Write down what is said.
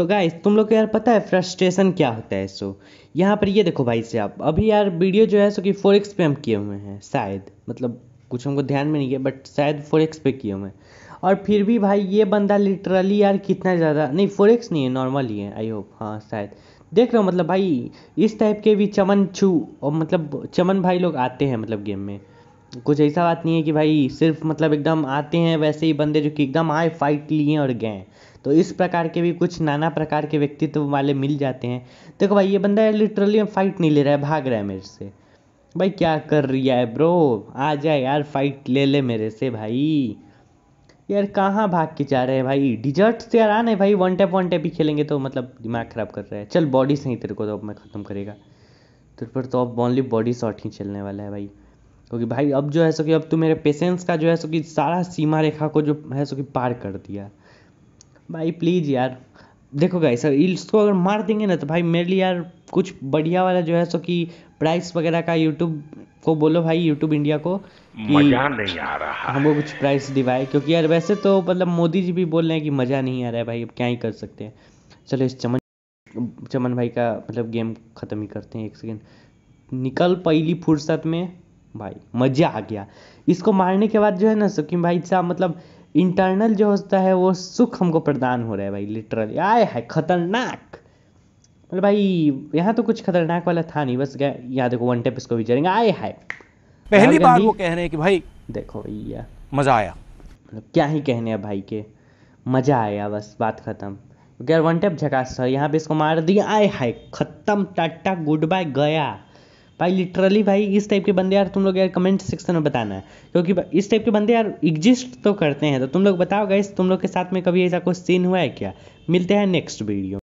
तो गाइस तुम लोग को यार पता है फ्रस्ट्रेशन क्या होता है सो यहाँ पर ये देखो भाई साहब अभी यार वीडियो जो है सो कि फोर एक्स पे हम किए हुए हैं शायद मतलब कुछ हमको ध्यान में नहीं है बट शायद फोर एक्स पे किए हुए हैं और फिर भी भाई ये बंदा लिटरली यार कितना ज़्यादा नहीं फोर एक्स नहीं है नॉर्मल ही है आई होप हाँ शायद देख रहे हो मतलब भाई इस टाइप के भी चमन छू और मतलब चमन भाई लोग आते हैं मतलब गेम में कुछ ऐसा बात नहीं है कि भाई सिर्फ मतलब एकदम आते हैं वैसे ही बंदे जो कि एकदम आए फाइट लिए और गए तो इस प्रकार के भी कुछ नाना प्रकार के व्यक्तित्व वाले मिल जाते हैं देखो भाई ये बंदा लिटरली फाइट नहीं ले रहा है भाग रहा है मेरे से भाई क्या कर रहा है ब्रो आ जाए यार फाइट ले ले मेरे से भाई यार कहाँ भाग के जा रहे हैं भाई डिजर्ट से यार आने भाई वन टैप वन टैप ही खेलेंगे तो मतलब दिमाग ख़राब कर रहा है चल बॉडी सही तेरे को तो अब मैं ख़त्म करेगा तेरे पर तो अब ओनली बॉडी शॉट ही चलने वाला है भाई क्योंकि भाई अब जो है सो कि अब तू मेरे पेशेंस का जो है सो कि सारा सीमा रेखा को जो है सो कि पार कर दिया भाई प्लीज़ यार देखो सर इसको अगर मार देंगे ना तो भाई मेरे लिए यार कुछ बढ़िया वाला जो है सो कि प्राइस वगैरह का यूट्यूब को बोलो भाई यूट्यूब इंडिया को कि मजा नहीं आ रहा हमको कुछ प्राइस दिवाए क्योंकि यार वैसे तो मतलब मोदी जी भी बोल रहे हैं कि मज़ा नहीं आ रहा है भाई अब क्या ही कर सकते हैं चलो इस चमन चमन भाई का मतलब गेम ख़त्म ही करते हैं एक सेकेंड निकल पहली फुर्सत में भाई मज़ा आ गया इसको मारने के बाद जो है ना सुखी भाई साहब मतलब इंटरनल जो होता है वो सुख हमको प्रदान हो रहा है भाई लिटरली आए है खतरनाक मतलब भाई यहाँ तो कुछ खतरनाक वाला था नहीं बस यहाँ देखो वन टेप इसको भी चलेंगे आए हाय पहली बार वो कह रहे हैं कि भाई देखो भैया मज़ा आया मतलब क्या ही कहने हैं भाई के मज़ा आया बस बात ख़त्म क्योंकि यार वन टेप झकास था यहाँ पे इसको मार दिया आए हाय ख़त्म टाटा गुड बाय गया भाई लिटरली भाई इस टाइप के बंदे यार तुम लोग यार कमेंट सेक्शन में बताना है क्योंकि इस टाइप के बंदे यार एग्जिस्ट तो करते हैं तो तुम लोग बताओ गाइस तुम लोग के साथ में कभी ऐसा कुछ सीन हुआ है क्या मिलते हैं नेक्स्ट वीडियो